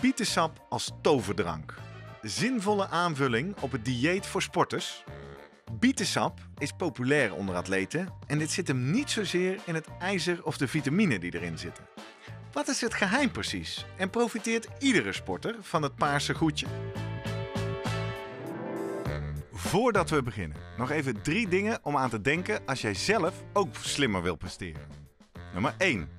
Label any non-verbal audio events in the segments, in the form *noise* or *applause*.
Bietensap als toverdrank. Zinvolle aanvulling op het dieet voor sporters. Bietensap is populair onder atleten en dit zit hem niet zozeer in het ijzer of de vitamine die erin zitten. Wat is het geheim precies en profiteert iedere sporter van het paarse goedje? Voordat we beginnen, nog even drie dingen om aan te denken als jij zelf ook slimmer wil presteren. Nummer 1.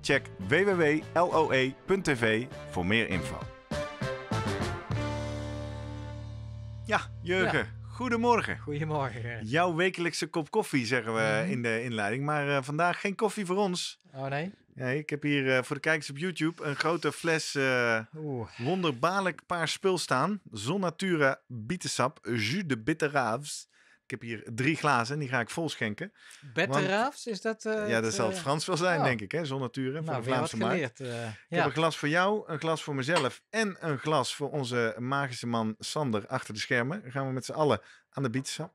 Check www.loe.tv voor meer info. Ja, Jurgen. Goedemorgen. Goedemorgen. Jouw wekelijkse kop koffie, zeggen we mhm. in de inleiding. Maar eh, vandaag geen koffie voor ons. Oh nee? nee ik heb hier eh, voor de kijkers op YouTube een grote fles uh, wonderbaarlijk paar spul staan. Zonnatura bietensap, jus de bitteraves. Ik heb hier drie glazen en die ga ik vol schenken. Betteraafs, is dat? Eh, ja, dat zal het eh, Frans wel zijn, oh. denk ik, hè? van Nou, de Vlaamse markt. Eh, ik heb een glas voor jou, een glas voor mezelf en een glas voor onze magische man Sander achter de schermen. Dan gaan we met z'n allen aan de bietensap.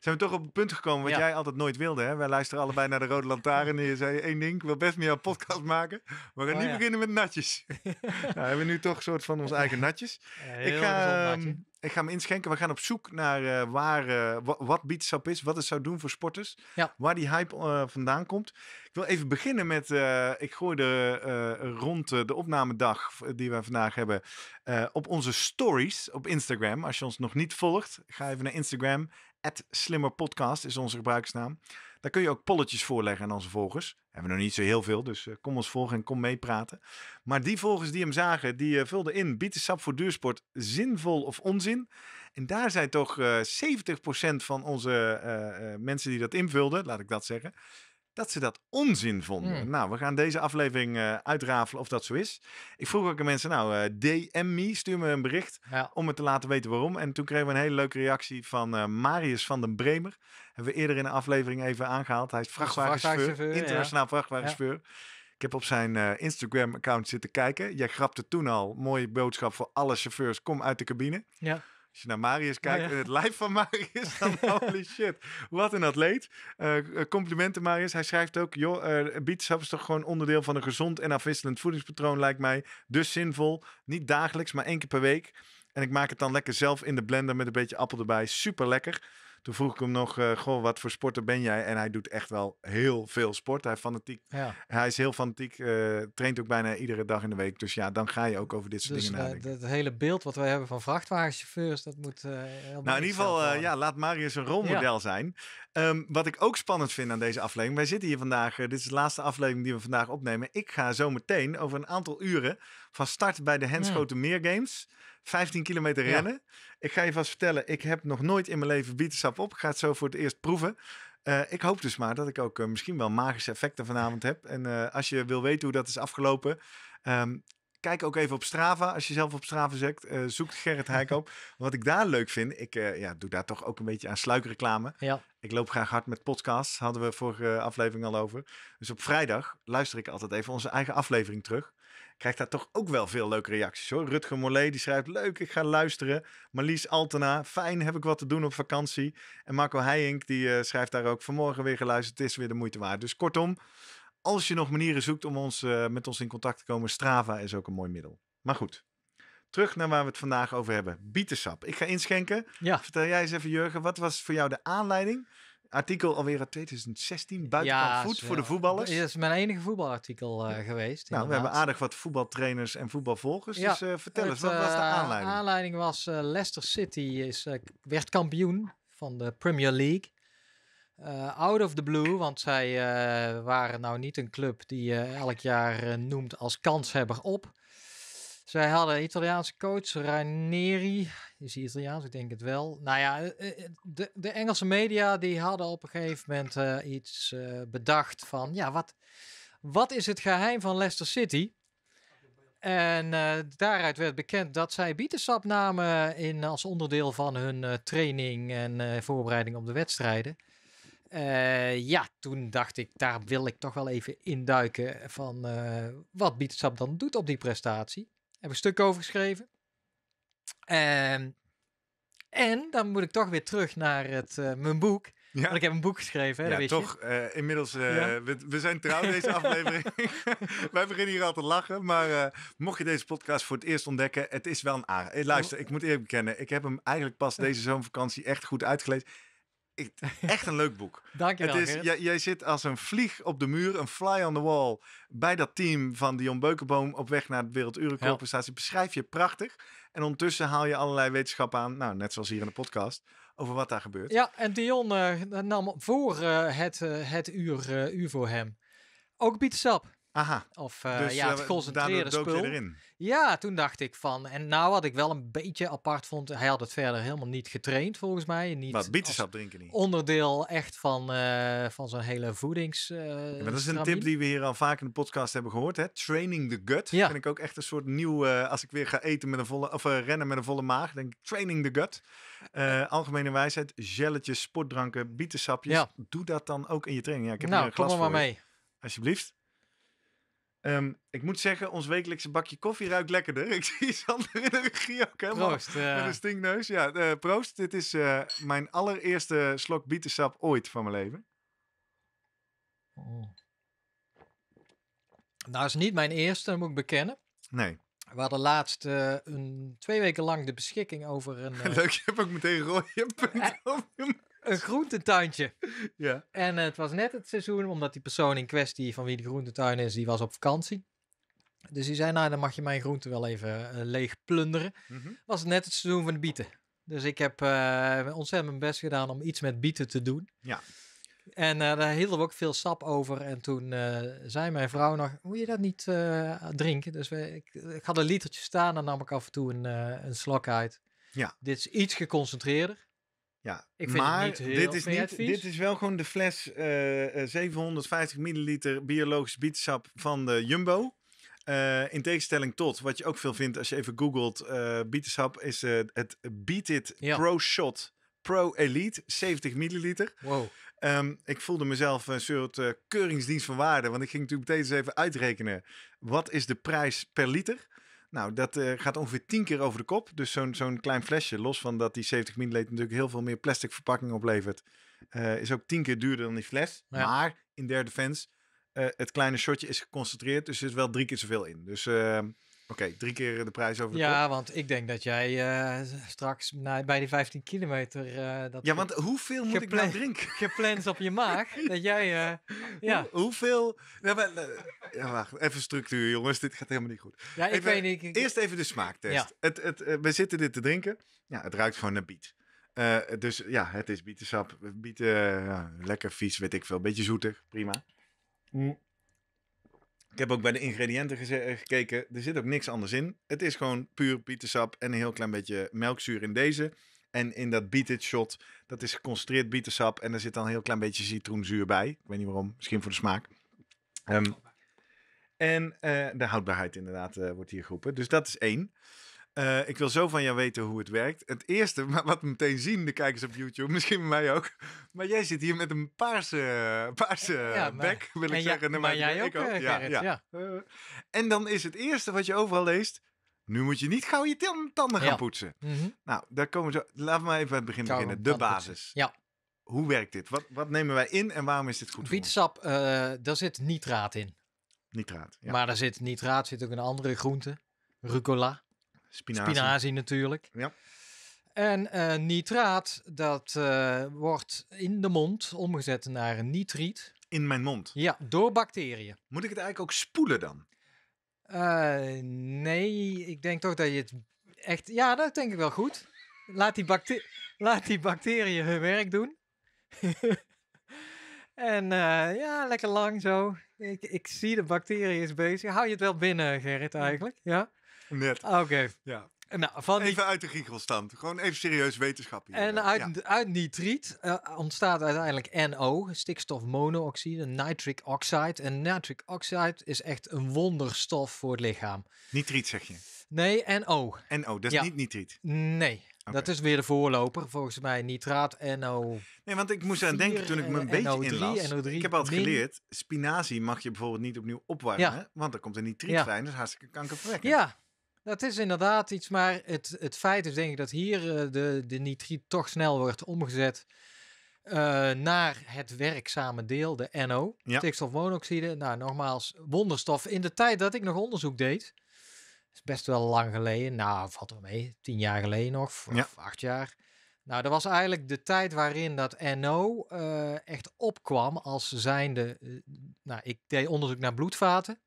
Zijn we toch op het punt gekomen wat jij altijd nooit wilde. Hè? Wij luisteren allebei naar de Rode Lantaarn. En je zei één ding, ik wil best meer een podcast maken. Maar we gaan oh niet beginnen met natjes. *laughs* nou, we hebben nu toch een soort van ons eigen natjes. Eh, ik, ga, ehm, ik ga me inschenken. We gaan op zoek naar eh, waar, eh, wat beatsap is. Wat het zou doen voor sporters. Waar die hype vandaan komt. Ik wil even beginnen met... ik gooi rond de opnamedag die we vandaag hebben... op onze stories op Instagram. Als je ons nog niet volgt, ga even naar Instagram slimmerpodcast is onze gebruikersnaam. Daar kun je ook polletjes voorleggen aan onze volgers. We hebben we nog niet zo heel veel, dus eh, kom ons volgen en kom meepraten. Maar die volgers die hem zagen, die eh, vulden in: biedt de sap voor duursport zinvol of onzin? En daar zijn toch 70% eh, van onze mensen die dat invulden, laat ik dat zeggen, dat ze dat onzin vonden. Hmm. Nou, we gaan deze aflevering uh, uitrafelen of dat zo is. Ik vroeg ook aan mensen, nou, uh, eh, DM me, stuur me een bericht om het te laten weten waarom. En toen kregen we een hele leuke reactie van eh, Marius van den Bremer. Hebben we eerder in een aflevering even aangehaald. Hij is vrachtwagenchauffeur, internationaal vrachtwagenchauffeur. Ik heb op zijn Instagram-account zitten kijken. Jij grapte toen al, mooie boodschap voor alle chauffeurs, kom uit de cabine. Ja. Als je naar Marius kijkt en het lijf van Marius, dan *laughs* holy shit. Wat een atleet. Eh, eh, complimenten Marius. Hij schrijft ook, joh, uh, is toch gewoon onderdeel van een gezond en afwisselend voedingspatroon lijkt mij. Dus zinvol. Niet dagelijks, maar één keer per week. En ik maak het dan lekker zelf in de blender met een beetje appel erbij. Super lekker. Toen vroeg ik hem nog, eh, goh, wat voor sporter ben jij? En hij doet echt wel heel veel sport. Hij, fanatiek, ja. hij is heel fanatiek, uh, traint ook bijna iedere dag in de week. Dus ja, dan ga je ook over dit soort dus, dingen eh, nadenken. Het hele beeld wat wij hebben van vrachtwagenchauffeurs, dat moet... heel nou, in ieder geval, ja, laat Marius een rolmodel zijn. Ehm, wat ik ook spannend vind aan deze aflevering, wij zitten hier vandaag, dit is de laatste aflevering die we vandaag opnemen. Ik ga zo meteen over een aantal uren van start bij de Henschoten Meer Games. 15 kilometer rennen. Ik ga je vast vertellen, ik heb nog nooit in mijn leven bietensap op. Ik ga het zo voor het eerst proeven. Eh, ik hoop dus maar dat ik ook eh, misschien wel magische effecten vanavond heb. En eh, als je wil weten hoe dat is afgelopen, ehm, kijk ook even op Strava. Als je zelf op Strava zegt, zoek Gerrit *laughs* op. Wat ik daar leuk vind, ik ja, doe daar toch ook een beetje aan sluikreclame. Ja. Ik loop graag hard met podcasts, hadden we vorige aflevering al over. Dus op vrijdag luister ik altijd even onze eigen aflevering terug krijgt daar toch ook wel veel leuke reacties hoor. Rutger Mollet die schrijft, leuk, ik ga luisteren. Marlies Altena, fijn, heb ik wat te doen op vakantie. En Marco Heijink die eh, schrijft daar ook, vanmorgen weer geluisterd, het is weer de moeite waard. Dus kortom, als je nog manieren zoekt om ons, eh, met ons in contact te komen, Strava is ook een mooi middel. Maar goed, terug naar waar we het vandaag over hebben. Bietensap. Ik ga inschenken. Ja. Vertel jij eens even, Jurgen, wat was voor jou de aanleiding Artikel alweer uit 2016, buitenkant ja, voet voor de voetballers. Dat is mijn enige voetbalartikel eh, geweest. Nou, we hebben aardig wat voetbaltrainers en voetbalvolgers. dus eh, vertel eens, wat was de eh, aanleiding? De aanleiding was Leicester City is, werd kampioen van de Premier League. Uh, out of the blue, want zij waren nou niet een club die je elk jaar noemt als kanshebber op. Zij hadden Italiaanse coach Ranieri. Is hij Italiaans? Ik denk het wel. Nou ja, eh, eh, eh, de, de Engelse media die hadden op een gegeven moment iets bedacht van... Ja, wat, wat is het geheim van Leicester City? En daaruit werd bekend dat zij bietensap namen in, als onderdeel van hun training en voorbereiding op de wedstrijden. ja, toen dacht ik, daar wil ik toch wel even induiken van wat Bietensap dan doet op die prestatie. Heb ik een stuk over geschreven. Ehm, en dan moet ik toch weer terug naar het, eh, mijn boek. Ja. Want ik heb een boek geschreven, hè, ja, toch. Eh, inmiddels, eh, we, we, zijn trouw deze *laughs* aflevering. *laughs* Wij beginnen hier al te lachen. Maar mocht je deze podcast voor het eerst ontdekken, het is wel een aardig. luister, oh. ik moet eerlijk bekennen, ik heb hem eigenlijk pas deze zomervakantie echt goed uitgelezen echt een leuk boek. Dank je wel. jij, zit als een vlieg op de muur, een fly on the wall, bij dat team van Dion Beukenboom op weg naar de Wereldurencompensatieprestatie. Beschrijf je prachtig. En ondertussen haal je allerlei wetenschap aan, nou, net zoals hier in de podcast, over wat daar gebeurt. Ja, en Dion eh, nam voor eh, het, eh, het uur, uur voor hem ook Piet Sap. Aha. Of eh, dus, ja, het eh, concentreren spul. Erin. Ja, toen dacht ik van. En nou, wat ik wel een beetje apart vond, hij had het verder helemaal niet getraind volgens mij. Niet maar bietensap drinken niet. Onderdeel echt van, eh, van zo'n hele voedings. Uh, ja, dat is een tip die we hier al vaak in de podcast hebben gehoord. Hè? Training the gut. Ja. Vind ik ook echt een soort nieuw. als ik weer ga eten met een volle of rennen met een volle maag, denk ik training the gut. algemene wijsheid, gelletjes, sportdranken, bietensapjes. Ja. Doe dat dan ook in je training. Ja, ik heb nou, een glas kom maar, maar mee. Alsjeblieft. Ehm, ik moet zeggen, ons wekelijkse bakje koffie ruikt lekkerder. *laughs* Ik zie Sander in de regio ook helemaal proost, met een stinkneus. Ja, eh, proost. Dit is eh, mijn allereerste slok bietensap ooit van mijn leven. Oh. Nou, is niet mijn eerste, moet ik bekennen. Nee. We hadden laatst eh, een, twee weken lang de beschikking over een... *laughs* Leuk, je hebt ook meteen rode punten op je een groententuintje. Ja. En het was net het seizoen, omdat die persoon in kwestie van wie de groententuin is, die was op vakantie. Dus die zei, nou dan mag je mijn groente wel even eh, leeg plunderen. Mhm. Was net het seizoen van de bieten. Dus ik heb eh, ontzettend mijn best gedaan om iets met bieten te doen. Ja. En eh, daar hielden we ook veel sap over. En toen zei mijn vrouw nog, moet je dat niet drinken? Dus we, ik, ik, had een litertje staan en nam ik af en toe een, een slok uit. Ja. Dit is iets geconcentreerder. Ja, maar dit, is niet, dit is wel gewoon de fles 750 eh, eh, milliliter biologisch bietensap van de Jumbo. Eh, in tegenstelling tot wat je ook veel vindt als je even googelt uh, bietensap, is het Beat It Pro Shot Pro Elite 70 milliliter. Wow. Ehm, ik voelde mezelf een soort keuringsdienst van waarde, want ik ging natuurlijk meteen eens even uitrekenen wat is de prijs per liter. Nou, dat eh, gaat ongeveer tien keer over de kop. Dus zo'n zo'n klein flesje, los van dat die 70 ml natuurlijk heel veel meer plastic verpakking oplevert, eh, is ook tien keer duurder dan die fles. Maar in derde fans, eh, het kleine shotje is geconcentreerd, dus er zit wel drie keer zoveel in. Dus ehm, Oké, drie keer de prijs over de Ja, want ik denk dat jij eh, straks bij die 15 kilometer... Eh, dat ja, want hoeveel moet ik nou drinken? *laughs* Gepland op je maag, *laughs* dat jij... Uh, ja. hoeveel... Ja, wacht, even structuur jongens, dit gaat helemaal niet goed. Ja, ik weet niet... eerst even de smaaktest. Het, het, we zitten dit te drinken. Ja, het ruikt gewoon naar biet. dus ja, het is bietensap. Bieten, lekker vies, weet ik veel. Beetje zoeter, prima. Mm. Ik heb ook bij de ingrediënten eh, gekeken. Er zit ook niks anders in. Het is gewoon puur bietensap en een heel klein beetje melkzuur in deze. En in dat bietet shot, dat is geconcentreerd bietensap. En er zit dan een heel klein beetje citroenzuur bij. Ik weet niet waarom, misschien voor de smaak. Ehm, en eh, de houdbaarheid inderdaad eh, wordt hier geroepen. Dus dat is één. Eh, ik wil zo van jou weten hoe het werkt. Het eerste, *laughs* maar wat meteen zien de kijkers op YouTube, *laughs* misschien mij ook. Maar jij zit hier met een paarse, *laughs* paarse bek, wil ik zeggen. En maar jij ook, eh, ja, ja. Eh, en dan is het eerste wat je overal leest. Nu moet je niet gauw je tanden gaan poetsen. Mhm. Nou, daar komen zo. Laten we even aan het begin beginnen. De basis. Ja. Hoe werkt dit? Wat, wat nemen wij in en waarom is dit goed Bietsap, daar zit nitraat in. Nitraat, Maar daar zit nitraat, zit ook in andere groenten. Rucola. Spinazie. natuurlijk. Ja. En eh, nitraat, dat eh, wordt in de mond omgezet naar een nitriet. In mijn mond? Ja, door bacteriën. Moet ik het eigenlijk ook spoelen dan? Eh, nee, ik denk toch dat je het echt... Ja, dat denk ik wel goed. Laat die, *laughs* Laat die bacteriën hun werk doen. *laughs* en ja, lekker lang zo. Ik, ik zie de bacteriën is bezig. Hou je het wel binnen, Gerrit, eigenlijk? Ja. Net. Ah, oké. Ja. Nou, van even uit de giechelstand. Gewoon even serieus wetenschap hier. En uit, uit nitriet eh, ontstaat uiteindelijk NO, stikstofmonoxide, nitric oxide. En nitric oxide is echt een wonderstof voor het lichaam. Nitriet zeg je? Nee, NO. NO, dat is niet nitriet? Nee. Dat is weer de voorloper, volgens mij. Nitraat, NO... Nee, want ik moest aan denken toen ik me een eh, beetje NO3, inlas. NO3, ik heb altijd geleerd, spinazie mag je bijvoorbeeld niet opnieuw opwarmen. Want er komt er nitriet ja. vrij, dat is hartstikke kankerverwekkend. Ja, dat is inderdaad iets, maar het, het feit is denk ik dat hier eh, de, de nitriet toch snel wordt omgezet eh, naar het werkzame deel, de NO, stikstofmonoxide. Nou, nogmaals, wonderstof. In de tijd dat ik nog onderzoek deed, is best wel lang geleden, nou valt er mee, tien jaar geleden nog, of acht jaar. Nou, dat was eigenlijk de tijd waarin dat NO eh, echt opkwam als zijnde. nou, ik deed onderzoek naar bloedvaten.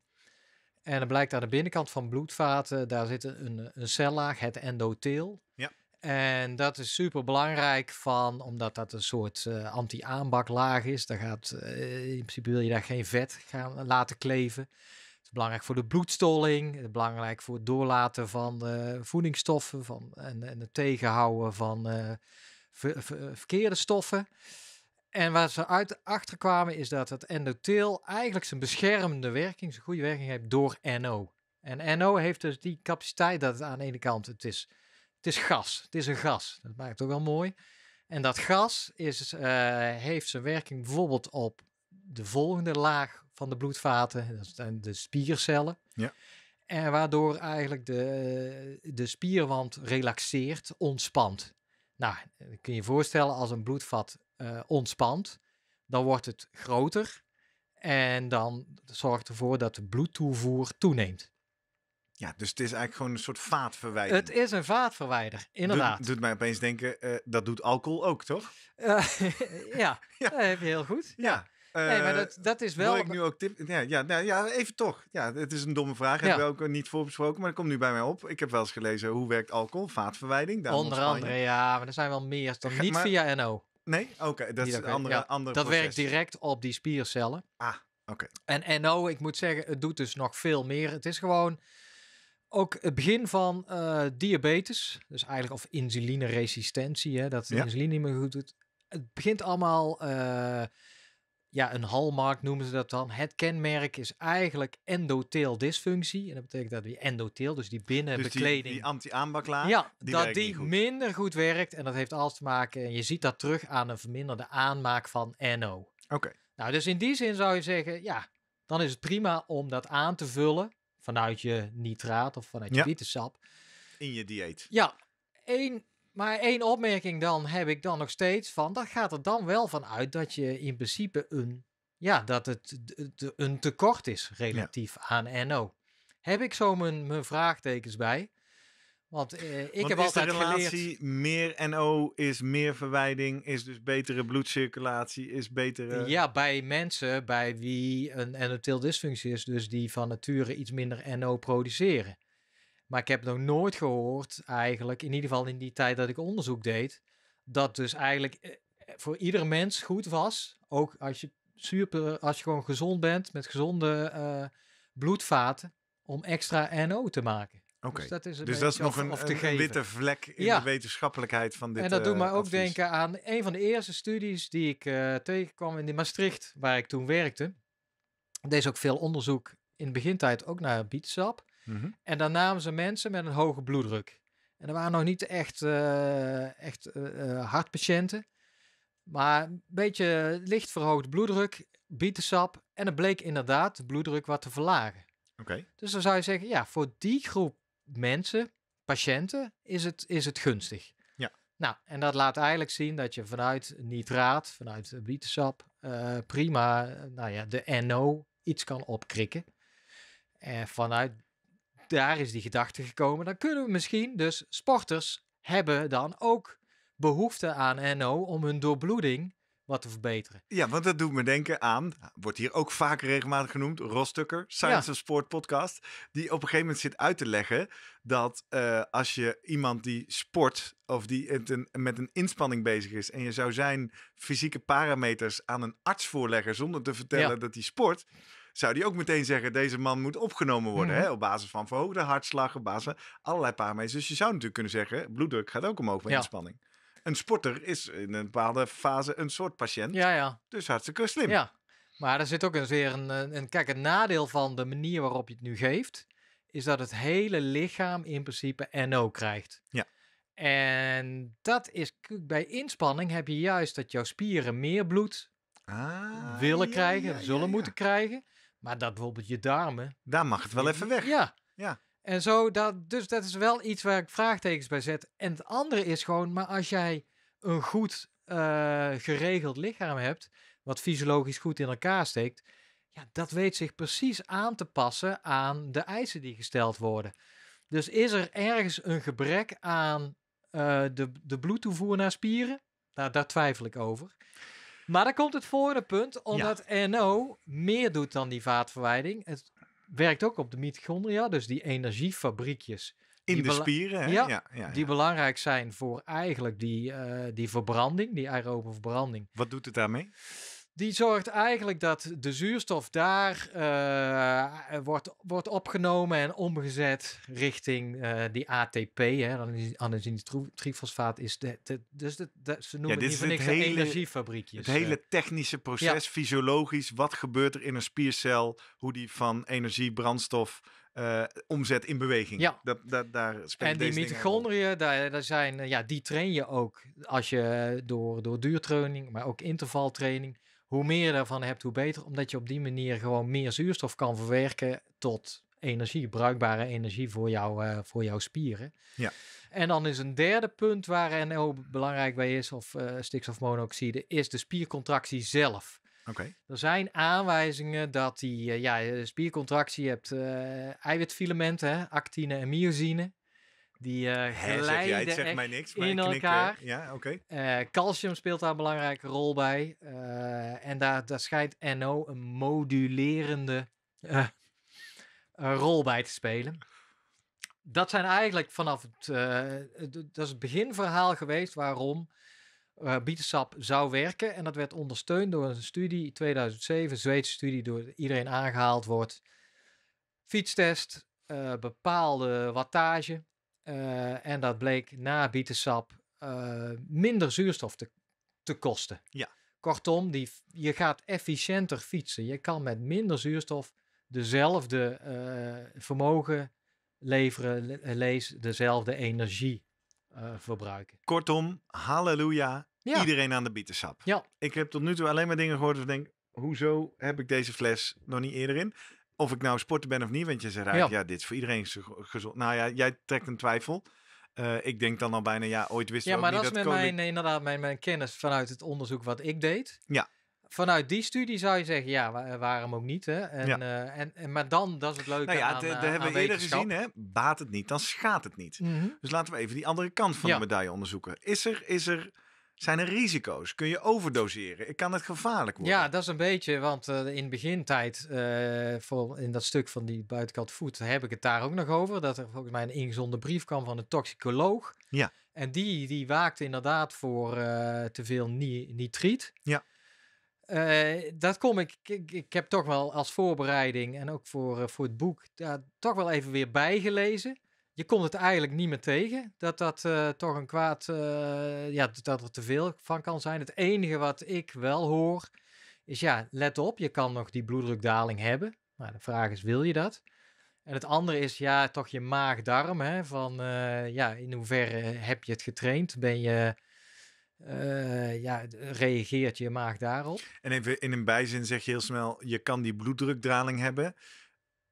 En dan blijkt aan de binnenkant van bloedvaten, daar zit een, een cellaag, het endotheel. Ja. En dat is super belangrijk, van, omdat dat een soort eh, anti-aanbaklaag is. Daar gaat, eh, in principe wil je daar geen vet gaan laten kleven. Het is belangrijk voor de bloedstolling, het is belangrijk voor het doorlaten van eh, voedingsstoffen van, en, en het tegenhouden van verkeerde stoffen. En wat ze uit achter kwamen is dat het endotheel eigenlijk zijn beschermende werking, zijn goede werking heeft door NO. En NO heeft dus die capaciteit dat het aan de ene kant, het is, het is gas, het is een gas. Dat maakt het ook wel mooi. En dat gas is, eh, heeft zijn werking bijvoorbeeld op de volgende laag van de bloedvaten, dat zijn de spiercellen. Ja. En waardoor eigenlijk de, de spierwand relaxeert, ontspant. Nou, kun je je voorstellen als een bloedvat eh, ontspant, dan wordt het groter en dan zorgt ervoor dat de bloedtoevoer toeneemt. Ja, dus het is eigenlijk gewoon een soort vaatverwijder. Het is een vaatverwijder, inderdaad. Doet, doet mij opeens denken, eh, dat doet alcohol ook, toch? Eh, *laughs* ja, *laughs* ja, dat heb je heel goed. Ja. nee, maar dat, dat is wel. Wil ik nu ook tip? Ja, ja, nou ja, even toch. Ja, het is een domme vraag. Ja. Hebben we ook niet voorbesproken, maar dat komt nu bij mij op. Ik heb wel eens gelezen hoe werkt alcohol, vaatverwijding. Onder andere, ja, maar er zijn wel meer. Dan niet via NO. Nee? Oké, dat is een andere, andere Dat werkt direct op die spiercellen. Ah, oké. Okay. En NO, ik moet zeggen, het doet dus nog veel meer. Het is gewoon ook het begin van eh, diabetes. Dus eigenlijk of insulineresistentie, hè, dat de insuline niet meer goed doet. Het begint allemaal... Eh, ja, een hallmark noemen ze dat dan. Het kenmerk is eigenlijk dysfunctie En dat betekent dat die endotheel, dus die binnenbekleding... Dus die, anti aanbaklaar Ja, die dat die minder goed werkt. En dat heeft alles te maken, en je ziet dat terug aan een verminderde aanmaak van NO. Oké. Nou, dus in die zin zou je zeggen, ja, dan is het prima om dat aan te vullen vanuit je nitraat of vanuit je ja. bietensap. In je dieet. Ja, één maar één opmerking dan heb ik dan nog steeds van, dat gaat er dan wel van uit dat je in principe een, ja, dat het een tekort is relatief aan NO. Heb ik zo mijn, mijn vraagtekens bij. Want eh, ik heb is altijd de relatie geleerd... meer NO is meer verwijding, is dus betere bloedcirculatie, is betere... Ja, bij mensen bij wie een endothel dysfunctie is, dus die van nature iets minder NO produceren. Maar ik heb nog nooit gehoord, eigenlijk, in ieder geval in die tijd dat ik onderzoek deed, dat dus eigenlijk eh, eh, voor ieder mens goed was. Ook als je, super, als je gewoon gezond bent met gezonde eh, bloedvaten, om extra NO te maken. Oké, dus dat is, dus dat is nog een, een witte vlek in de wetenschappelijkheid van dit En dat doet mij ook denken aan een van de eerste studies die ik tegenkwam in Maastricht, waar ik toen werkte. Deze ook veel onderzoek in de begintijd ook naar bietsap. Mhm. En daar namen ze mensen met een hoge bloeddruk. En er waren nog niet echt, eh, echt eh, eh, hartpatiënten. Maar een beetje licht verhoogd bloeddruk, bietensap. En het bleek inderdaad de bloeddruk wat te verlagen. Oké. Dus dan zou je zeggen, ja, voor die groep mensen, patiënten, is het, is het gunstig. Ja. Nou, en dat laat eigenlijk zien dat je vanuit nitraat, vanuit bietensap, prima, nou ja, de NO iets kan opkrikken. En vanuit daar is die gedachte gekomen, dan kunnen we misschien dus sporters hebben dan ook behoefte aan NO om hun doorbloeding wat te verbeteren. Ja, want dat doet me denken aan, wordt hier ook vaak regelmatig genoemd, Rostukker, Science of Sport podcast, die op een gegeven moment zit uit te leggen dat eh, als je iemand die sport of die met een inspanning bezig is en je zou zijn fysieke parameters aan een arts voorleggen zonder te vertellen dat hij sport, zou die ook meteen zeggen: deze man moet opgenomen worden. Mhm. hè? Op basis van verhoogde hartslag, op basis van allerlei parameters. Dus je zou natuurlijk kunnen zeggen: bloeddruk gaat ook omhoog bij inspanning. Een sporter is in een bepaalde fase een soort patiënt. Ja, ja. Dus hartstikke slim. Ja. Maar er zit ook eens weer een, een, eh, een. Kijk, het nadeel van de manier waarop je het nu geeft, is dat het hele lichaam in principe NO krijgt. Ja. En dat is bij inspanning heb je juist dat jouw spieren meer bloed ah, willen krijgen, zullen moeten krijgen. Maar dat bijvoorbeeld je darmen. Daar mag het wel even weg. Ja. ja. En zo, dat, dus dat is wel iets waar ik vraagtekens bij zet. En het andere is gewoon, maar als jij een goed eh, geregeld lichaam hebt, wat fysiologisch goed in elkaar steekt, ja, dat weet zich precies aan te passen aan de eisen die gesteld worden. Dus is er ergens een gebrek aan eh, de, de bloedtoevoer naar spieren? Nou, daar twijfel ik over. Maar dan komt het volgende punt, omdat NO meer doet dan die vaatverwijding. Het werkt ook op de mitochondria, dus die energiefabriekjes. In de spieren, hè? Ja, ja, ja, die belangrijk zijn voor eigenlijk die, uh, die verbranding, die aerobe verbranding. Wat doet het daarmee? die zorgt eigenlijk dat de zuurstof daar eh, wordt, wordt opgenomen en omgezet richting eh, die ATP. Anisinotrifosfaat is de, de, dus de, ze noemen ja, dit het niks hele, energiefabriekjes. Het hele eh. technische proces, fysiologisch. Wat gebeurt er in een spiercel? Hoe die van energie, brandstof omzet in beweging. Ja. Dat, dat, daar en die mitochondriën, daar, daar zijn, ja, die train je ook als je door, door duurtraining, maar ook intervaltraining hoe meer je daarvan hebt, hoe beter. Omdat je op die manier gewoon meer zuurstof kan verwerken tot energie, bruikbare energie voor, jou, eh, voor jouw spieren. Ja. En dan is een derde punt waar NO belangrijk bij is, of eh, stikstofmonoxide, is de spiercontractie zelf. Oké. Er zijn aanwijzingen dat die eh, ja, spiercontractie hebt eiwitfilamenten, actine en myosine. Die uh, glijden jij, het zegt mij niks, maar in eh, elkaar. ja, eh, calcium speelt daar een belangrijke rol bij. en daar, daar schijnt NO een modulerende rol bij te spelen dat zijn eigenlijk vanaf het, uh, dat is het beginverhaal geweest waarom uh, bietensap zou werken. En dat werd ondersteund door een studie 2007, een Zweedse studie, door iedereen aangehaald wordt. Fietstest, bepaalde wattage. Eh, en dat bleek na bietensap uh, minder zuurstof te, te kosten. Ja. Kortom, die, je gaat efficiënter fietsen. Je kan met minder zuurstof dezelfde eh, vermogen leveren, lees dezelfde energie verbruiken. Kortom, halleluja, iedereen aan de bietensap. Ja. Ik heb tot nu toe alleen maar dingen gehoord waarvan ik denk, hoezo heb ik deze fles nog niet eerder in? of ik nou sporter ben of niet. Want je zegt eigenlijk ja, dit is voor iedereen gezond. Nou ja, jij trekt een twijfel. Eh, ik denk dan al bijna, ja, ooit wist ja, ook niet dat... Ja, maar dat is met mijn, inderdaad mijn, kennis vanuit het onderzoek wat ik deed. Ja vanuit die studie zou je zeggen, ja, eh, waarom ook niet? Hè? Eh, en, en, maar dan, dat is het leuke nou ja, dat hebben we eerder gezien, hè? baat het niet, dan schaadt het niet. Mhm. Dus laten we even die andere kant van de medaille onderzoeken. Is er, is er zijn er risico's? Kun je overdoseren? Ik Kan het gevaarlijk worden? Ja, dat is een beetje, want uh, in begintijd, eh, voor, in dat stuk van die buitenkant voet, heb ik het daar ook nog over. Dat er volgens mij een ingezonde brief kwam van een toxicoloog. Ja. En die, die waakte inderdaad voor eh, te veel nitriet. Ja. dat kom ik, ik, ik. heb toch wel als voorbereiding en ook voor, voor het boek daar toch wel even weer bijgelezen je komt het eigenlijk niet meer tegen. Dat dat eh, toch een kwaad, eh, ja, dat er te veel van kan zijn. Het enige wat ik wel hoor is, ja, let op, je kan nog die bloeddrukdaling hebben. Maar nou, de vraag is, wil je dat? En het andere is, ja, toch je maagdarm. hè, van, eh, ja, in hoeverre heb je het getraind? Ben je... ja, reageert je maag daarop. En even in een bijzin zeg je heel snel: je kan die bloeddrukdaling hebben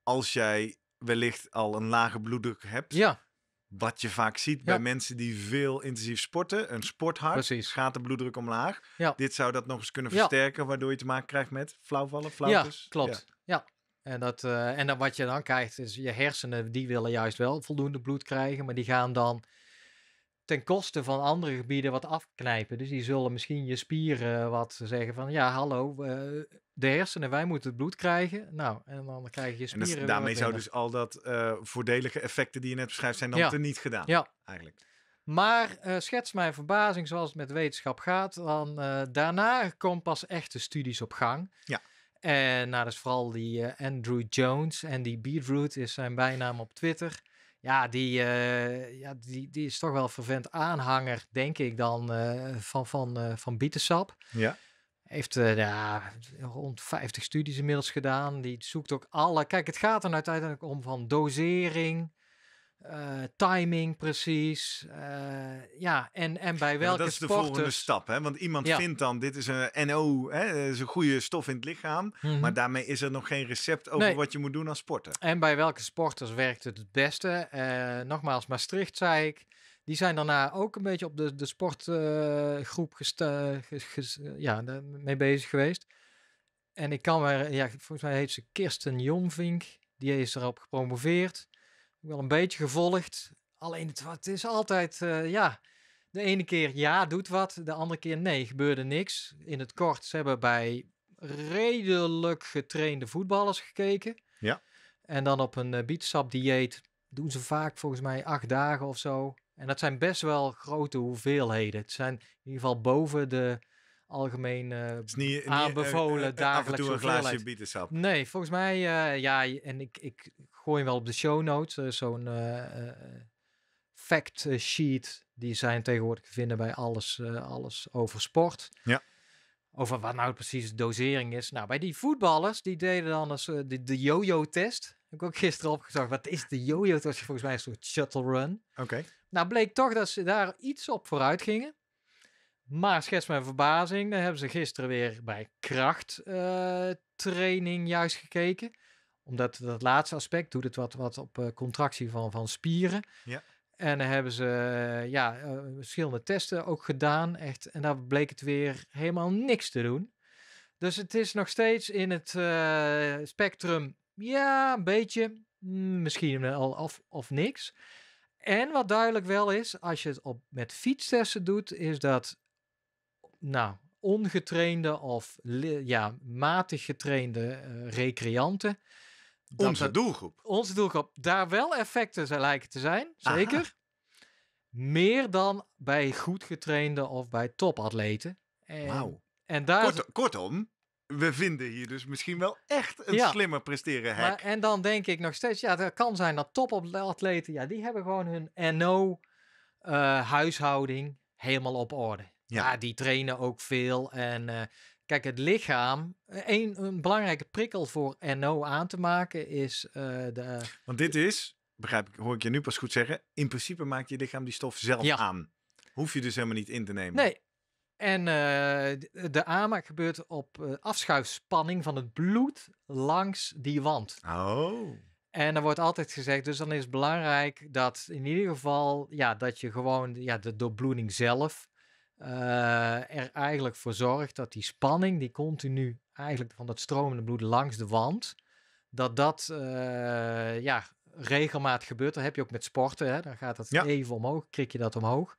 als jij wellicht al een lage bloeddruk hebt. Ja. Wat je vaak ziet bij mensen die veel intensief sporten, een sporthart, Precies. gaat de bloeddruk omlaag. Ja. Dit zou dat nog eens kunnen versterken, waardoor je te maken krijgt met flauwvallen, flauwtes. Ja, klopt. Ja. En, dat, eh, en dan wat je dan krijgt is, je hersenen die willen juist wel voldoende bloed krijgen, maar die gaan dan ten koste van andere gebieden wat afknijpen. Dus die zullen misschien je spieren wat zeggen van ja, hallo, de hersenen, wij moeten het bloed krijgen. Nou, en dan krijg je dus spieren. En daarmee zou dus al dat eh, voordelige effecten die je net beschrijft zijn dan ja. niet gedaan. Ja, eigenlijk. Maar eh, schets mijn verbazing, zoals het met wetenschap gaat, dan eh, daarna komen pas echte studies op gang. Ja. En nou, dat is vooral die Andrew Jones en die Beatroot is zijn bijnaam op Twitter. Ja, die, eh, ja die, die is toch wel vervent aanhanger, denk ik dan, eh, van, van, eh, van Bietensap. Ja. Heeft ja, rond 50 studies inmiddels gedaan. Die zoekt ook alle. Kijk, het gaat er uiteindelijk om van dosering, eh, timing precies. Eh, ja, en, en bij welke ja, Dat is de volgende stap, hè? Want iemand vindt dan, dit is een NO, hè? is een goede stof in het lichaam. Mhm. Maar daarmee is er nog geen recept over wat je moet doen als sporten. En bij welke sporters werkt het het beste? Eh, nogmaals, Maastricht zei ik. Die zijn daarna ook een beetje op de, de sportgroep ja, mee bezig geweest. En ik kan maar, ja, volgens mij heet ze Kirsten Jomvink. Die is erop gepromoveerd wel een beetje gevolgd. Alleen het, het is altijd, eh, ja, de ene keer ja doet wat, de andere keer nee, gebeurde niks. In het kort, ze hebben bij redelijk getrainde voetballers gekeken. Ja. En dan op een uh, dieet doen ze vaak volgens mij acht dagen of zo. En dat zijn best wel grote hoeveelheden. Het zijn in ieder geval boven de algemene eh, aanbevolen dagelijkse uh, uh, toe een glaasje bietensap. Nee, volgens mij, ja, en ik, ik gooi wel op de show notes. Eh, zo'n eh, eh, fact sheet. Die zijn tegenwoordig te vinden bij alles, alles over sport. Ja over wat nou precies de dosering is. Nou, bij die voetballers, die deden dan als, de, de yo-yo-test. Heb ik ook gisteren opgezocht, wat is de yo-yo-test? Volgens mij een soort shuttle run. Oké. Nou, bleek toch dat ze daar iets op vooruit gingen. Maar schets mijn verbazing, daar hebben ze gisteren weer bij krachttraining juist gekeken omdat dat laatste aspect doet het wat, wat op eh, contractie van, van spieren. Ja. En dan hebben ze eh, ja, eh, verschillende testen ook gedaan. Echt, en daar bleek het weer helemaal niks te doen. Dus het is nog steeds in het spectrum. Ja, een beetje. Mm, misschien al of of niks. En wat duidelijk wel is, als je het op, met fietstesten doet, is dat nou, ongetrainde of ja, matig getrainde recreanten onze doelgroep. Onze doelgroep. Daar wel effecten lijken te zijn, zeker. Meer dan bij goed getrainde of bij topatleten. Wauw. En daar... Kort, kortom, we vinden hier dus misschien wel echt een slimmer presteren hack. Maar, en dan denk ik nog steeds, ja, het kan zijn dat topatleten, ja, die hebben gewoon hun NO-huishouding eh, helemaal op orde. Ja. die trainen ook veel en eh, Kijk, het lichaam. Eh, een, een belangrijke prikkel voor NO aan te maken is eh, de. Want dit is, begrijp ik, hoor ik je nu pas goed zeggen. In principe maakt je lichaam die stof zelf ja. aan. Hoef je dus helemaal niet in te nemen. Nee. En eh, de aanmaak gebeurt op afschuifspanning van het bloed langs die wand. Oh. En er wordt altijd gezegd, dus dan is het belangrijk dat in ieder geval, ja, dat je gewoon ja, de doorbloeding zelf eh, er eigenlijk voor zorgt dat die spanning die continu eigenlijk van dat stromende bloed langs de wand, dat dat eh, ja, regelmatig gebeurt. Dat heb je ook met sporten. Hè? Dan gaat dat ja. even omhoog, krik je dat omhoog.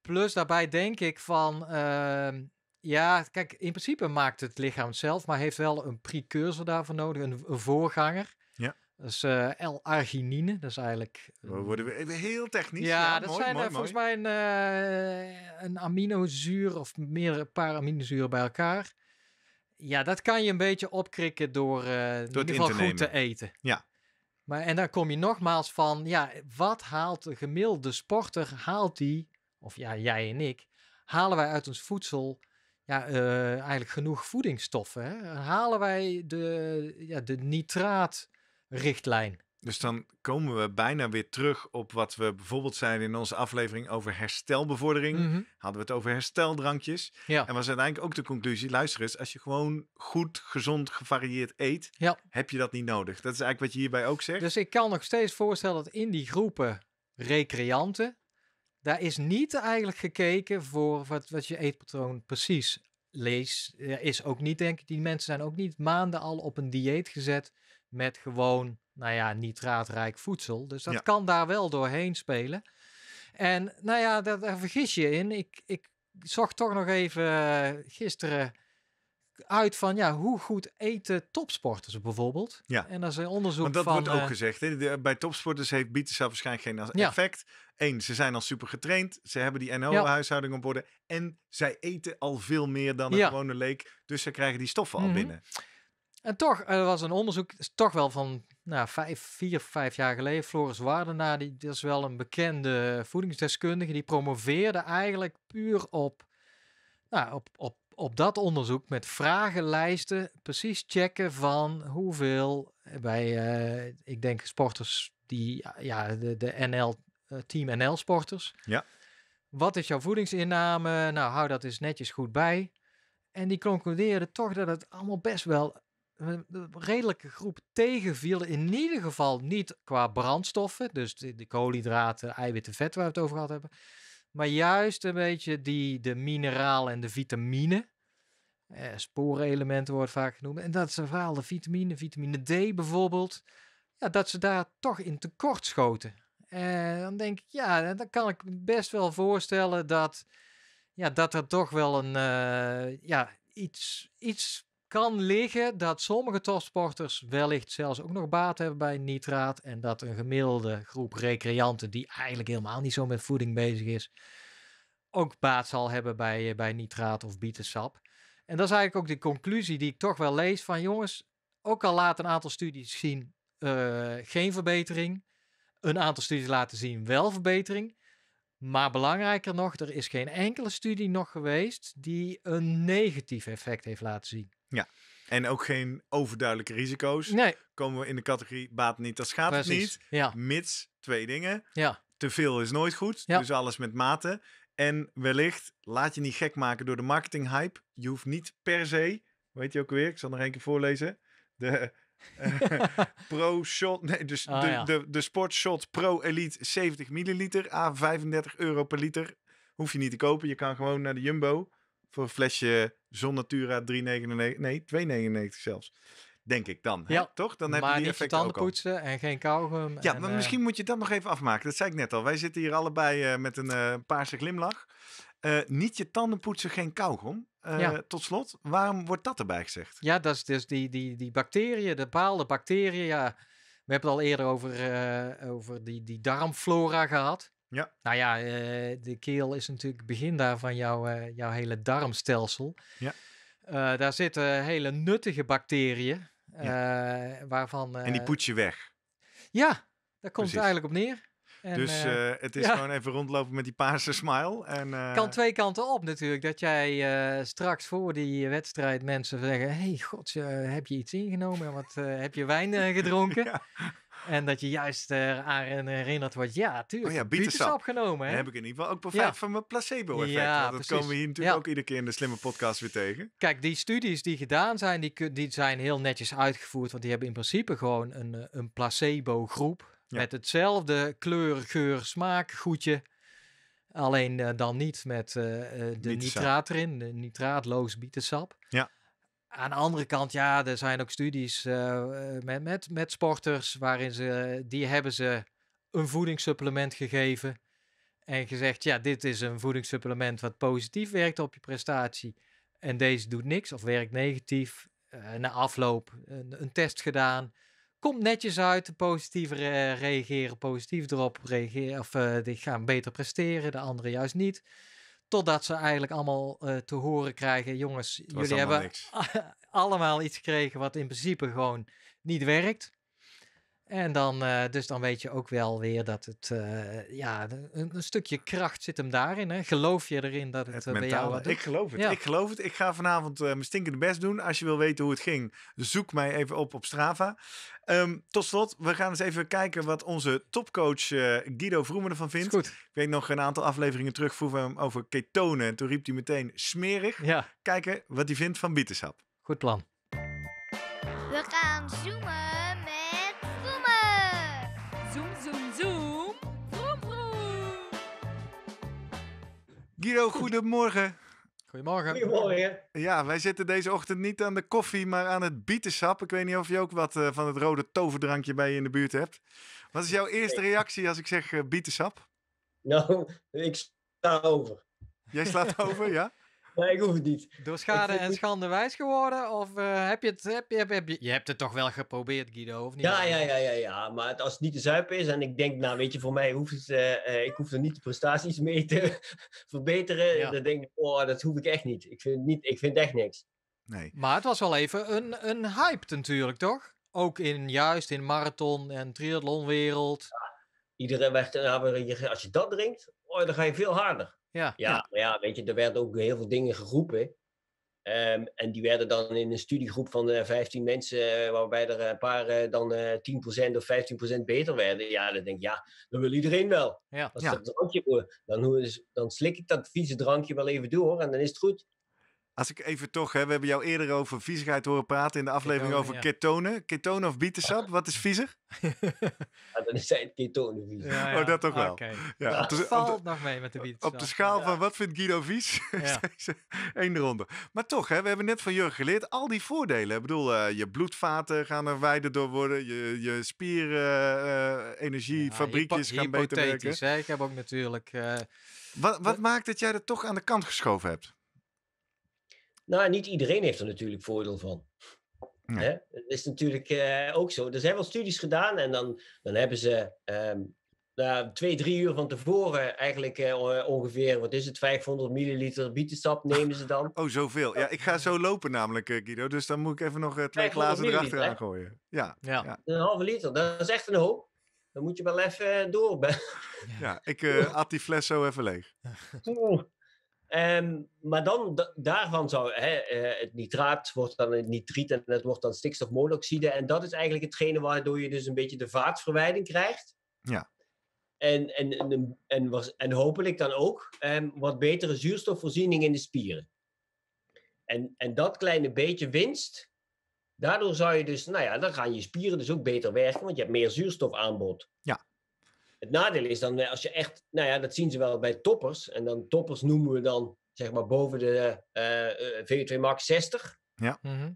Plus daarbij denk ik van, ehm, ja, kijk, in principe maakt het lichaam zelf, maar heeft wel een precursor daarvoor nodig, een, een voorganger. Ja. Dat is eh, L-arginine. Dat is eigenlijk. We worden we even heel technisch. Ja, ja dat zijn eh, volgens mij een, eh, een aminozuur of meerdere paar aminozuren bij elkaar. Ja, dat kan je een beetje opkrikken door, door in ieder geval goed te eten. Ja. Maar, en dan kom je nogmaals van, ja, wat haalt de gemiddelde sporter, haalt die, of ja, jij en ik, halen wij uit ons voedsel ja, eigenlijk genoeg voedingsstoffen? Hè? Halen wij de, ja, de nitraat richtlijn. Dus dan komen we bijna weer terug op wat we bijvoorbeeld zeiden in onze aflevering over herstelbevordering. Mhm. Hadden we het over hersteldrankjes. Ja. En was uiteindelijk ook de conclusie: luister eens, als je gewoon goed, gezond, gevarieerd eet, heb je dat niet nodig. Dat is eigenlijk wat je hierbij ook zegt. Dus ik kan nog steeds voorstellen dat in die groepen recreanten, daar is niet eigenlijk gekeken voor wat, wat je eetpatroon precies lees. Is ook niet, denk ik, die mensen zijn ook niet maanden al op een dieet gezet met gewoon, nou ja, nitraatrijk voedsel. Dus dat kan daar wel doorheen spelen. En nou ja, daar, vergis je in. Ik, ik zocht toch nog even eh, gisteren uit van ja, hoe goed eten topsporters bijvoorbeeld. Ja. En dat is een onderzoek Want dat wordt ook eh, gezegd. Hè? bij topsporters heeft bietenzaal waarschijnlijk geen ja. effect. Eén, ze zijn al super getraind. Ze hebben die NO-huishouding op orde. En zij eten al veel meer dan een gewone leek. Dus ze krijgen die stoffen al mm -hmm. binnen. En toch, er was een onderzoek, toch wel van nou, vijf, vier, vijf jaar geleden. Floris Waardenaar, die, die is wel een bekende voedingsdeskundige. Die promoveerde eigenlijk puur op, nou, op, op, op dat onderzoek met vragenlijsten. Precies checken van hoeveel eh, bij, eh, ik denk, sporters die, ja, de, de NL, eh, Team NL-sporters. Ja. Wat is jouw voedingsinname? Nou, hou dat eens netjes goed bij. En die concludeerden toch dat het allemaal best wel een redelijke groep tegenviel In ieder geval niet qua brandstoffen, dus de, koolhydraten, eiwitten, vet waar we het over gehad hebben. Maar juist een beetje die, de mineralen en de vitamine. Eh, sporenelementen wordt vaak genoemd. En dat ze een de vitamine, vitamine D bijvoorbeeld. Ja, dat ze daar toch in tekort schoten. En eh, dan denk ik, ja, dan kan ik best wel voorstellen dat, ja, dat er toch wel een, eh, ja, iets, iets kan liggen dat sommige topsporters wellicht zelfs ook nog baat hebben bij nitraat. En dat een gemiddelde groep recreanten, die eigenlijk helemaal niet zo met voeding bezig is, ook baat zal hebben bij, eh, bij nitraat of bietensap. En dat is eigenlijk ook de conclusie die ik toch wel lees van jongens, ook al laat een aantal studies zien eh, geen verbetering. Een aantal studies laten zien wel verbetering. Maar belangrijker nog, er is geen enkele studie nog geweest die een negatief effect heeft laten zien. Ja. En ook geen overduidelijke risico's. Nee. Komen we in de categorie baat niet, dat schaadt het niet. Mits twee dingen. Ja. Te veel is nooit goed, ja. dus alles met mate. En wellicht, laat je niet gek maken door de marketinghype. Je hoeft niet per se, weet je ook weer, ik zal nog één keer voorlezen. De eh, *laughs* Pro Shot, nee, dus ah, de, de, de, de Sportshot Pro Elite 70 milliliter, A35 euro per liter. Hoef je niet te kopen, je kan gewoon naar de Jumbo voor een flesje Zon Natura 3,99. Nee, 2,99 zelfs. Denk ik dan. Ja, hè? toch? Dan heb je die effect tanden poetsen en geen kauwgum. Ja, maar eh, misschien moet je dat nog even afmaken. Dat zei ik net al. Wij zitten hier allebei eh, met een uh, paarse glimlach. niet je tanden poetsen, geen kauwgom. Tot slot, waarom wordt dat erbij gezegd? Ja, dat is dus die, die, die bacteriën, de bepaalde bacteriën. Ja, we hebben het al eerder over, over die, die darmflora gehad. Ja. Nou ja, eh, de keel is natuurlijk het begin daar van jouw, eh, jouw hele darmstelsel. Ja. Eh, daar zitten hele nuttige bacteriën. waarvan, en die poets je weg. Ja, daar komt het eigenlijk op neer. En, dus het is gewoon even rondlopen met die paarse smile. En, kan twee kanten op natuurlijk. Dat jij straks voor die wedstrijd mensen zeggen... hey, god, heb je iets ingenomen? Wat heb je wijn gedronken? *laughs* ja. En dat je juist uh, aan herinnerd wordt, ja, oh tuurlijk, oh ja, bietensap. genomen. Hè? heb ik in ieder geval ook perfect van mijn placebo-effect. dat komen we hier natuurlijk ook iedere keer in de slimme podcast weer tegen. Kijk, die studies die gedaan zijn, die, die zijn heel netjes uitgevoerd. Want die hebben in principe gewoon een, eh, een placebo-groep. Met hetzelfde kleur, geur, smaak, goedje. Alleen eh, dan niet met de nitraat erin, de nitraatloos bietensap aan de andere kant, ja, er zijn ook studies eh, eh, met, met, met sporters waarin ze, die hebben ze een voedingssupplement gegeven. En gezegd, ja, dit is een voedingssupplement wat positief werkt op je prestatie. En deze doet niks of werkt negatief. Eh, na afloop een, een, test gedaan. Komt netjes uit, positief reageren, positief erop reageren. Of uh, die gaan beter presteren, de andere juist niet. Totdat ze eigenlijk allemaal eh, te horen krijgen: jongens, jullie hebben *laughs* allemaal iets gekregen wat in principe gewoon niet werkt. En dan, eh, dus dan weet je ook wel weer dat het, eh, ja, een, een, stukje kracht zit hem daarin. Hè? Geloof je erin dat het, het mentaal, eh, jou wat doet? Ik geloof het, ik geloof het. Ik ga vanavond uh, mijn stinkende best doen. Als je wil weten hoe het ging, zoek mij even op op Strava. Um, tot slot, we gaan eens even kijken wat onze topcoach Guido Vroemen ervan vindt. Goed. Ik weet nog een aantal afleveringen terug vroegen we hem over ketonen. En toen riep hij meteen smerig. Ja. Kijken wat hij vindt van bietensap. Goed plan. We gaan zoomen. Guido, goedemorgen. Goedemorgen. Goedemorgen. Ja, wij zitten deze ochtend niet aan de koffie, maar aan het bietensap. Ik weet niet of je ook wat eh, van het rode toverdrankje bij je in de buurt hebt. Wat is jouw eerste reactie als ik zeg eh, bietensap? Nou, ik sla over. Jij slaat over, ja? ik hoef het niet. Door schade en schande wijs geworden? Of eh, heb, je het, heb, je, heb, je, je hebt het toch wel geprobeerd, Guido, of niet? Ja, ja, ja, ja, ja. maar het, als het niet de zuipen is en ik denk, nou weet je, voor mij hoeft het, eh, eh, ik hoef er niet de prestaties mee te *laughs* verbeteren. Dan denk ik, oh, dat hoef ik echt niet. Ik vind, niet, ik vind echt niks. Nee. Maar het was wel even een, een hype natuurlijk, toch? Ook in, juist in marathon- en triathlonwereld. Ja, iedereen werd, nou, als je dat drinkt, oh, dan ga je veel harder. Ja, ja, ja. Maar ja, weet je, er werden ook heel veel dingen geroepen. Ehm, en die werden dan in een studiegroep van uh, eh, 15 mensen, eh, waarbij er een paar eh, dan uh, 10% of 15% beter werden. Ja, dan denk ik, ja, dat wil iedereen wel. Ja. Als drankje, dan, dan slik ik dat vieze drankje wel even door en dan is het goed. Als ik even toch, hè, we hebben jou eerder over viezigheid horen praten in de aflevering over ja. ketonen. Ketonen of bietensap, wat is viezig? *laughs* Dat dan zijn ketonen vies. Oh, dat toch wel. Okay. Ja, dat valt nog mee met de bietensap. Op de schaal van wat vindt Guido vies? *laughs* Eén ronde. Maar toch, hè, we hebben net van Jurgen geleerd, al die voordelen. Ik bedoel, eh, je bloedvaten gaan er wijder door worden. Je, je spierenergiefabriekjes gaan beter werken. Ik heb ook natuurlijk... Uh, wat, wat maakt dat jij dat toch aan de kant geschoven hebt? Nou, niet iedereen heeft er natuurlijk voordeel van. Hè? Dat is natuurlijk eh, ook zo. Er zijn wel studies gedaan en dan, dan hebben ze ehm, nou, twee, drie uur van tevoren eigenlijk eh, ongeveer, wat is het, 500 milliliter bietensap *laughs* nemen ze dan. Oh, zoveel. Ja, ik ga zo lopen namelijk, eh, Guido. Dus dan moet ik even nog twee glazen erachteraan gooien. Ja, ja. Een halve liter, dat is echt een hoop. Dan moet je wel even door. Ja, ik *laughs* at die fles zo even leeg. Ehm, maar dan daarvan zou hè, eh, het nitraat wordt dan het nitriet en het wordt dan stikstofmonoxide. En dat is eigenlijk hetgene waardoor je dus een beetje de vaatverwijding krijgt. Ja. En, en, en, en, hopelijk dan ook ehm, wat betere zuurstofvoorziening in de spieren. En, en dat kleine beetje winst, daardoor zou je dus, nou ja, dan gaan je spieren dus ook beter werken, want je hebt meer zuurstofaanbod. Ja. Het nadeel is dan, eh, als je echt, nou ja, dat zien ze wel bij toppers. En dan toppers noemen we dan, zeg maar, boven de uh, eh, eh, V2 Max 60. Ja. Mhm.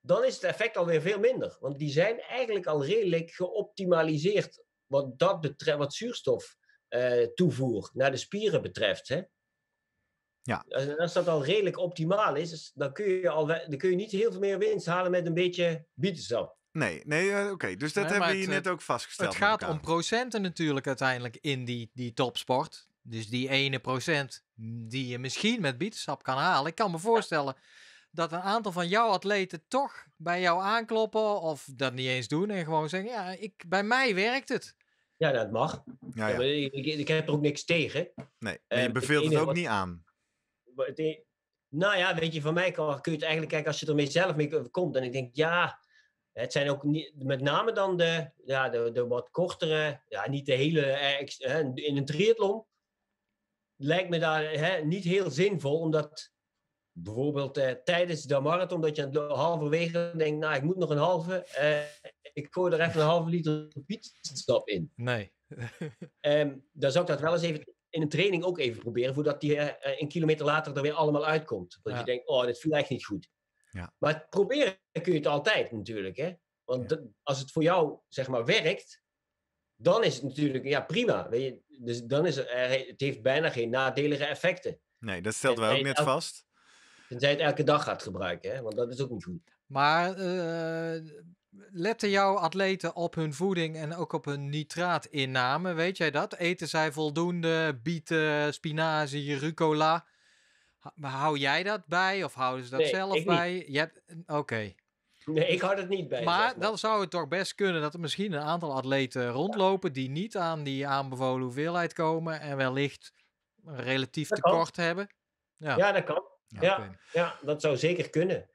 Dan is het effect alweer veel minder. Want die zijn eigenlijk al redelijk geoptimaliseerd wat dat betreft, wat zuurstof toevoer naar de spieren betreft. Hè? Ja. Als, als dat al redelijk optimaal is, dan kun, je al, dan kun je niet heel veel meer winst halen met een beetje bietensap. Nee, nee eh, oké. Dus dat hebben we hier eh, net ook vastgesteld. Het gaat om procenten natuurlijk uiteindelijk in die, die topsport. Dus die ene procent die je misschien met bietensap kan halen. Ik kan me voorstellen dat een aantal van jouw atleten toch bij jou aankloppen of dat niet eens doen en gewoon zeggen, ja, ik, bij mij werkt het. Ja, dat mag. Ja, Ik, heb er ook niks tegen. Nee, ehm, je beveelt het, ook niet aan. E- nou ja, weet je, van mij kan, kun je het eigenlijk kijken als je er mee zelf mee komt. En ik denk, ja, het zijn ook niet, met name dan de, ja, de, de wat kortere, ja, niet de hele, eh, hè, in een triathlon lijkt me daar hè, niet heel zinvol, omdat bijvoorbeeld eh, tijdens de marathon, dat je halverwege denkt, nou, ik moet nog een halve, eh, ik gooi er even een halve liter pietstap in. Nee. um, *laughs* dan zou ik dat wel eens even in een training ook even proberen, voordat die uh, een kilometer later er weer allemaal uitkomt. Dat je denkt, oh, dit viel echt niet goed. Ja. Maar proberen kun je het altijd natuurlijk. Hè? Want als het voor jou zeg maar werkt, dan is het natuurlijk ja, prima. Dus dan is eh, het heeft bijna geen nadelige effecten. Nee, dat stelt wel ook net elke, vast. Tenzij het elke dag gaat gebruiken, hè? want dat is ook niet goed. Maar eh, letten jouw atleten op hun voeding en ook op hun nitraatinname? Weet jij dat? Eten zij voldoende bieten, spinazie, rucola? Hou jij dat bij of houden ze dat zelf bij? oké. Nee, ik hou het niet bij. Maar, dan zou het toch best kunnen dat er misschien een aantal atleten rondlopen die niet aan die aanbevolen hoeveelheid komen en wellicht relatief tekort hebben. Ja. ja, dat kan. Ja, ja, dat zou zeker kunnen.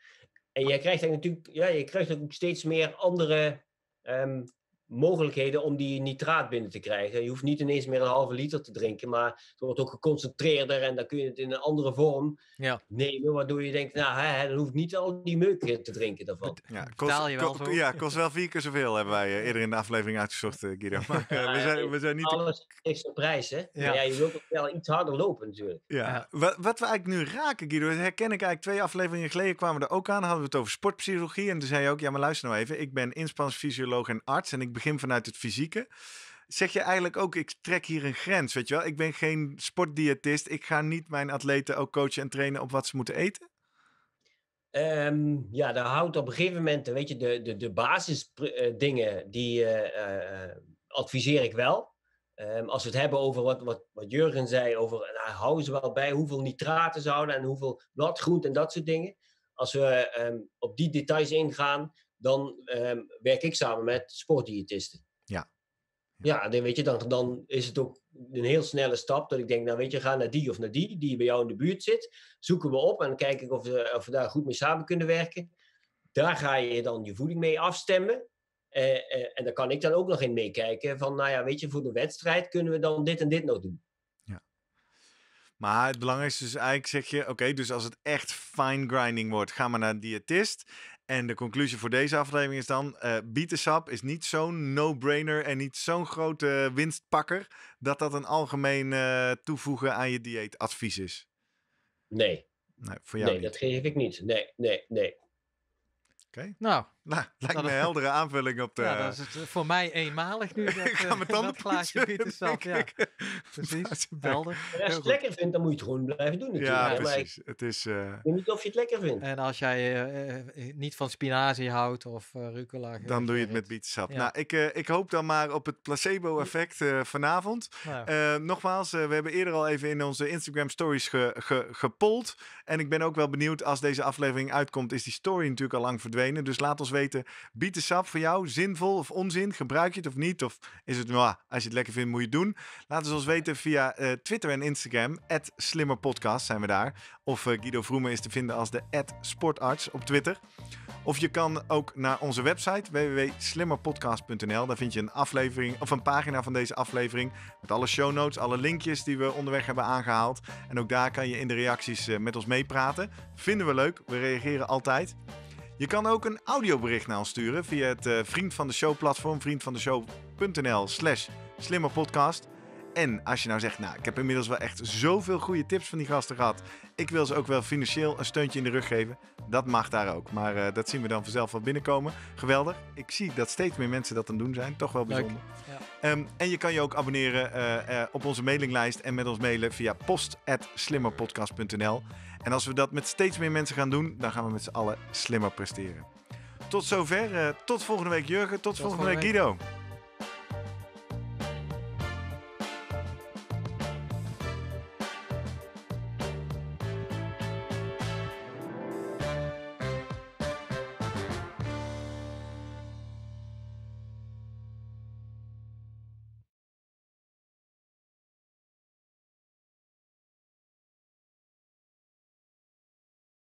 En jij krijgt dan natuurlijk, ja, je krijgt natuurlijk steeds meer andere ehm, mogelijkheden om die nitraat binnen te krijgen. Je hoeft niet ineens meer een halve liter te drinken, maar het wordt ook geconcentreerder en dan kun je het in een andere vorm ja. nemen, waardoor je denkt, nou, hè, dan hoeft niet al die meuk eh, te drinken daarvan. Ja, kost, je wel ja, kost wel vier keer zoveel, hebben wij eh, eerder in de aflevering uitgezocht, eh, Guido. we, *laughs* zijn, we zijn niet... Alles heeft zijn prijs, hè? Ja. je wilt ook wel iets harder lopen natuurlijk. Ja, wat, wat, we eigenlijk nu raken, Guido, herken ik eigenlijk twee afleveringen geleden kwamen we er ook aan, hadden we het over sportpsychologie en toen zei je ook, ja, maar luister nou even, ik ben inspanningsfysioloog en arts en ik begin vanuit het fysieke. Zeg je eigenlijk ook, ik trek hier een grens, weet je wel? Ik ben geen sportdiëtist. Ik ga niet mijn atleten ook coachen en trainen op wat ze moeten eten. Ehm, ja, daar houdt op een gegeven moment, weet je, de, de, de basisdingen, eh, die eh, eh, adviseer ik wel. Ehm, als we het hebben over wat, wat, wat Jurgen zei, over nou, ze wel bij hoeveel nitraten ze houden en hoeveel bladgroenten en dat soort dingen. Als we ehm, op die details ingaan, dan ehm, werk ik samen met sportdiëtisten. Ja. Ja, dan, weet je, dan, dan is het ook een heel snelle stap. Dat ik denk, nou weet je, ga naar die of naar die, die bij jou in de buurt zit. Zoeken we op en dan kijk ik of, of we daar goed mee samen kunnen werken. Daar ga je dan je voeding mee afstemmen. Eh, eh, en daar kan ik dan ook nog in meekijken. Van, nou ja, weet je, voor de wedstrijd kunnen we dan dit en dit nog doen. Ja. Maar het belangrijkste is eigenlijk, zeg je, oké, dus als het echt fine grinding wordt, ga maar naar een diëtist. En de conclusie voor deze aflevering is dan: uh, eh, bietensap is niet zo'n no-brainer en niet zo'n grote winstpakker dat dat een algemeen eh, toevoegen aan je dieetadvies is. Nee. Nee, voor jou nee niet. dat geef ik niet. Nee, nee, nee. Oké. Nou, nou, lijkt me een heldere aanvulling op de... Ja, dat is het eh, voor mij eenmalig nu, *laughs* dat, eh, met dat glaasje bietensap. Ja, *laughs* precies, helder. als je het lekker vindt, dan moet je het gewoon blijven doen natuurlijk. Ja, precies. het is... Uh... niet of je het lekker vindt. En als jij niet van spinazie houdt of rucola... Dan doe je het met bietensap. Nou, ik, ik hoop dan maar op het placebo-effect vanavond. nogmaals, we hebben eerder al even in onze Instagram stories ge, gepold. En ik ben ook wel benieuwd, als deze aflevering uitkomt, is die story natuurlijk al lang verdwenen. Dus laat ons weten weten, biedt de sap voor jou zinvol of onzin? Gebruik je het of niet? Of is het, nou, als je het lekker vindt, moet je het doen? Laat het ons weten via eh, Twitter en Instagram. @slimmerpodcast zijn we daar. Of eh, Guido Vroemen is te vinden als de sportarts op Twitter. Of je kan ook naar onze website www.slimmerpodcast.nl. Daar vind je een aflevering of een pagina van deze aflevering met alle show notes, alle linkjes die we onderweg hebben aangehaald. En ook daar kan je in de reacties eh, met ons meepraten. Vinden we leuk. We reageren altijd. Je kan ook een audiobericht naar ons sturen via het eh, Vriend van de Show platform, vriendvandeshow.nl slash slimmerpodcast. En als je nou zegt, nou, ik heb inmiddels wel echt zoveel goede tips van die gasten gehad. Ik wil ze ook wel financieel een steuntje in de rug geven. Dat mag daar ook. Maar eh, dat zien we dan vanzelf wel binnenkomen. Geweldig. Ik zie dat steeds meer mensen dat aan doen zijn. Toch wel bijzonder. Ja. Ehm, en je kan je ook abonneren eh, op onze mailinglijst en met ons mailen via post.slimmerpodcast.nl. En als we dat met steeds meer mensen gaan doen, dan gaan we met z'n allen slimmer presteren. Tot zover. Eh, tot volgende week Jurgen. Tot, volgende week Guido.